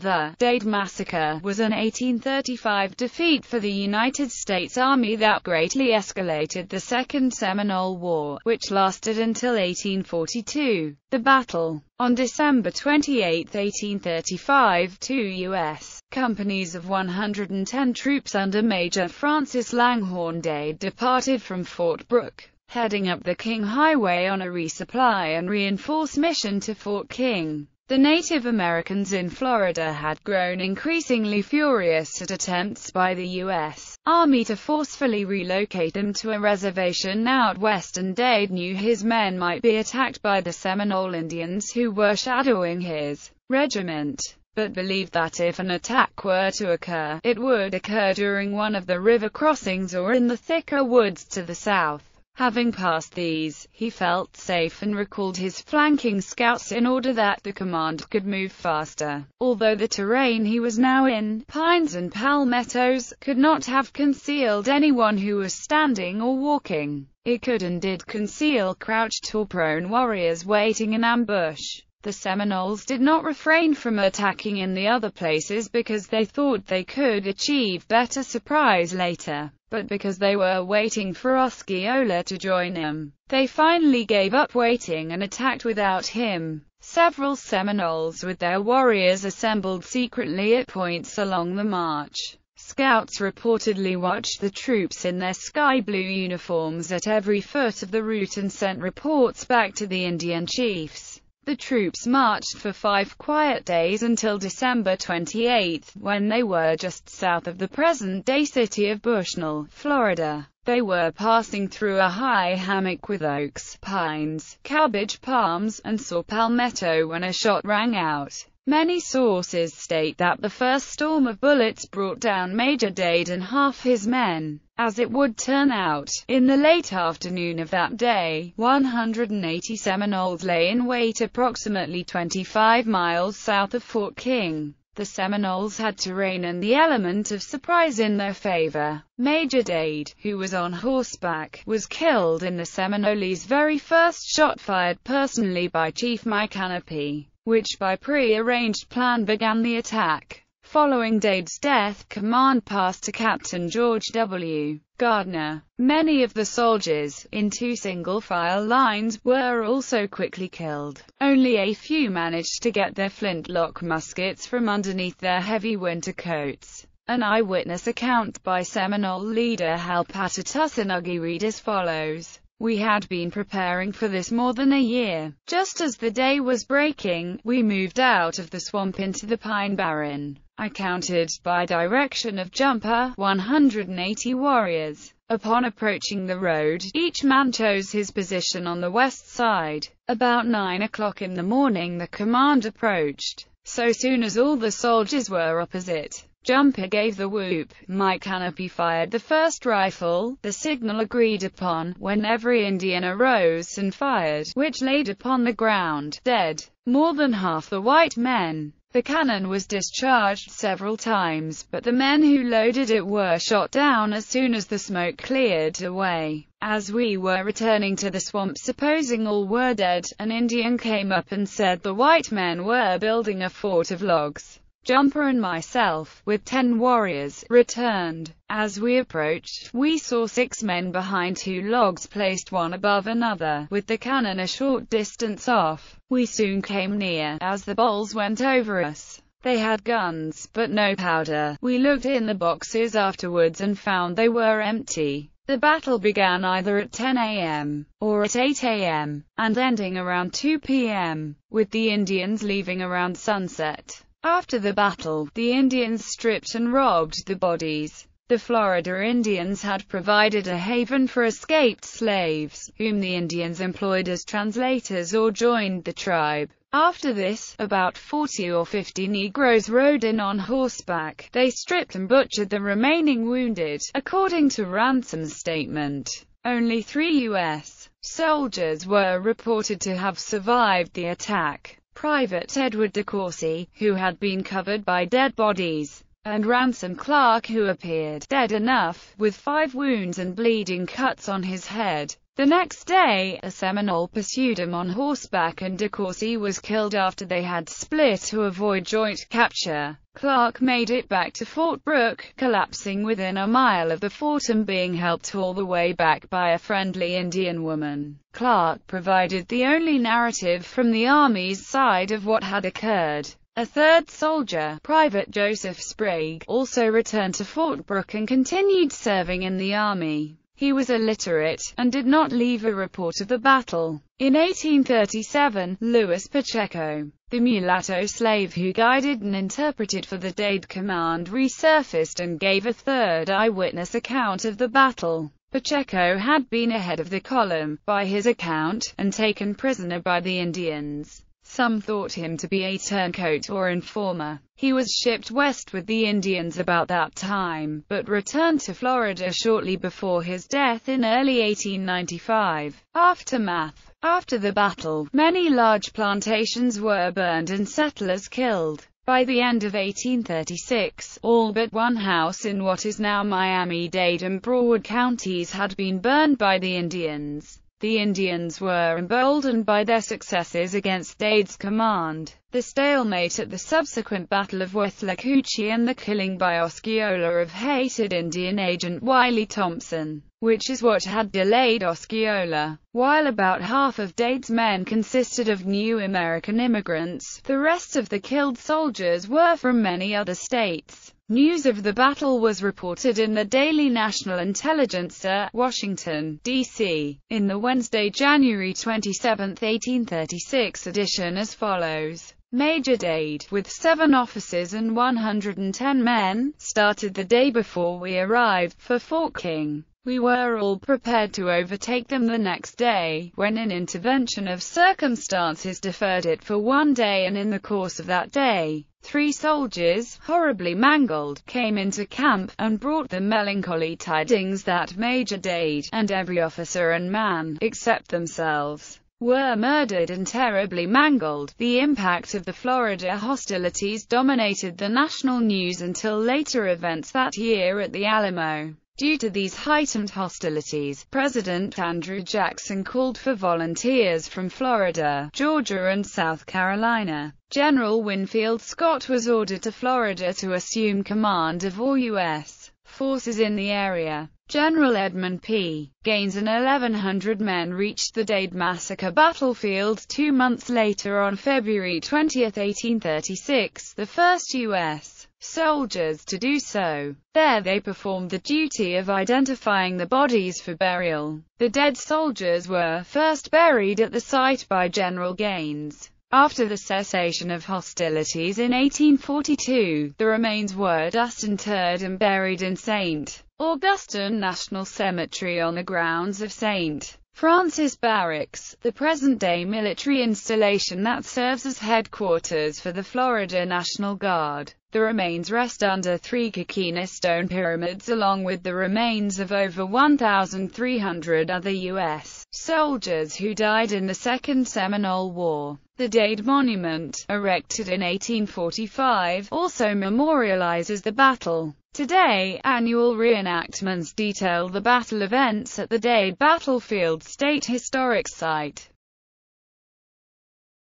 The Dade Massacre was an 1835 defeat for the United States Army that greatly escalated the Second Seminole War, which lasted until 1842. The battle, on December 28, 1835, two U.S. companies of 110 troops under Major Francis Langhorne Dade departed from Fort Brooke, heading up the King Highway on a resupply and reinforce mission to Fort King. The Native Americans in Florida had grown increasingly furious at attempts by the U.S. Army to forcefully relocate them to a reservation out west and Dade knew his men might be attacked by the Seminole Indians who were shadowing his regiment, but believed that if an attack were to occur, it would occur during one of the river crossings or in the thicker woods to the south. Having passed these, he felt safe and recalled his flanking scouts in order that the command could move faster, although the terrain he was now in, pines and palmettos, could not have concealed anyone who was standing or walking. It could and did conceal crouched or prone warriors waiting in ambush. The Seminoles did not refrain from attacking in the other places because they thought they could achieve better surprise later but because they were waiting for Osceola to join them. They finally gave up waiting and attacked without him. Several Seminoles with their warriors assembled secretly at points along the march. Scouts reportedly watched the troops in their sky blue uniforms at every foot of the route and sent reports back to the Indian chiefs. The troops marched for five quiet days until December 28, when they were just south of the present-day city of Bushnell, Florida. They were passing through a high hammock with oaks, pines, cabbage palms, and saw palmetto when a shot rang out. Many sources state that the first storm of bullets brought down Major Dade and half his men. As it would turn out, in the late afternoon of that day, 180 Seminoles lay in wait approximately 25 miles south of Fort King. The Seminoles had terrain and the element of surprise in their favor. Major Dade, who was on horseback, was killed in the Seminoles' very first shot fired personally by Chief Mike Canopy which by pre-arranged plan began the attack. Following Dade's death, command passed to Captain George W. Gardner. Many of the soldiers, in two single-file lines, were also quickly killed. Only a few managed to get their flintlock muskets from underneath their heavy winter coats. An eyewitness account by Seminole leader Hal Patertussanuggi read as follows. We had been preparing for this more than a year. Just as the day was breaking, we moved out of the swamp into the pine barren. I counted, by direction of jumper, 180 warriors. Upon approaching the road, each man chose his position on the west side. About 9 o'clock in the morning the command approached, so soon as all the soldiers were opposite. Jumper gave the whoop, my canopy fired the first rifle, the signal agreed upon, when every Indian arose and fired, which laid upon the ground, dead, more than half the white men. The cannon was discharged several times, but the men who loaded it were shot down as soon as the smoke cleared away. As we were returning to the swamp supposing all were dead, an Indian came up and said the white men were building a fort of logs. Jumper and myself, with ten warriors, returned. As we approached, we saw six men behind two logs placed one above another, with the cannon a short distance off. We soon came near, as the balls went over us. They had guns, but no powder. We looked in the boxes afterwards and found they were empty. The battle began either at 10 a.m. or at 8 a.m., and ending around 2 p.m., with the Indians leaving around sunset. After the battle, the Indians stripped and robbed the bodies. The Florida Indians had provided a haven for escaped slaves, whom the Indians employed as translators or joined the tribe. After this, about 40 or 50 Negroes rode in on horseback. They stripped and butchered the remaining wounded. According to Ransom's statement, only three U.S. soldiers were reported to have survived the attack. Private Edward de Courcy, who had been covered by dead bodies, and Ransom Clark who appeared dead enough, with five wounds and bleeding cuts on his head. The next day, a Seminole pursued him on horseback and De Courcy was killed after they had split to avoid joint capture. Clark made it back to Fort Brooke, collapsing within a mile of the fort and being helped all the way back by a friendly Indian woman. Clark provided the only narrative from the Army's side of what had occurred. A third soldier, Private Joseph Sprague, also returned to Fort Brooke and continued serving in the Army. He was illiterate, and did not leave a report of the battle. In 1837, Luis Pacheco, the mulatto slave who guided and interpreted for the Dade Command resurfaced and gave a third eyewitness account of the battle. Pacheco had been ahead of the column, by his account, and taken prisoner by the Indians. Some thought him to be a turncoat or informer. He was shipped west with the Indians about that time, but returned to Florida shortly before his death in early 1895. Aftermath After the battle, many large plantations were burned and settlers killed. By the end of 1836, all but one house in what is now Miami-Dade and Broward counties had been burned by the Indians. The Indians were emboldened by their successes against Dade's command, the stalemate at the subsequent Battle of Withlacoochee and the killing by Osceola of hated Indian agent Wiley Thompson, which is what had delayed Osceola. While about half of Dade's men consisted of new American immigrants, the rest of the killed soldiers were from many other states. News of the battle was reported in the Daily National Intelligencer, uh, Washington, D.C., in the Wednesday, January 27, 1836 edition as follows. Major Dade, with seven officers and 110 men, started the day before we arrived, for Fort King. We were all prepared to overtake them the next day, when an intervention of circumstances deferred it for one day and in the course of that day, three soldiers, horribly mangled, came into camp, and brought the melancholy tidings that Major Dade, and every officer and man, except themselves, were murdered and terribly mangled. The impact of the Florida hostilities dominated the national news until later events that year at the Alamo. Due to these heightened hostilities, President Andrew Jackson called for volunteers from Florida, Georgia and South Carolina. General Winfield Scott was ordered to Florida to assume command of all U.S. forces in the area. General Edmund P. Gaines and 1,100 men reached the Dade Massacre battlefield two months later on February 20, 1836, the first U.S soldiers to do so. There they performed the duty of identifying the bodies for burial. The dead soldiers were first buried at the site by General Gaines. After the cessation of hostilities in 1842, the remains were interred and buried in St. Augustine National Cemetery on the grounds of St. Francis Barracks, the present-day military installation that serves as headquarters for the Florida National Guard. The remains rest under three Kikina stone pyramids along with the remains of over 1,300 other U.S. soldiers who died in the Second Seminole War. The Dade Monument, erected in 1845, also memorializes the battle. Today, annual reenactments detail the battle events at the Dade Battlefield State Historic Site.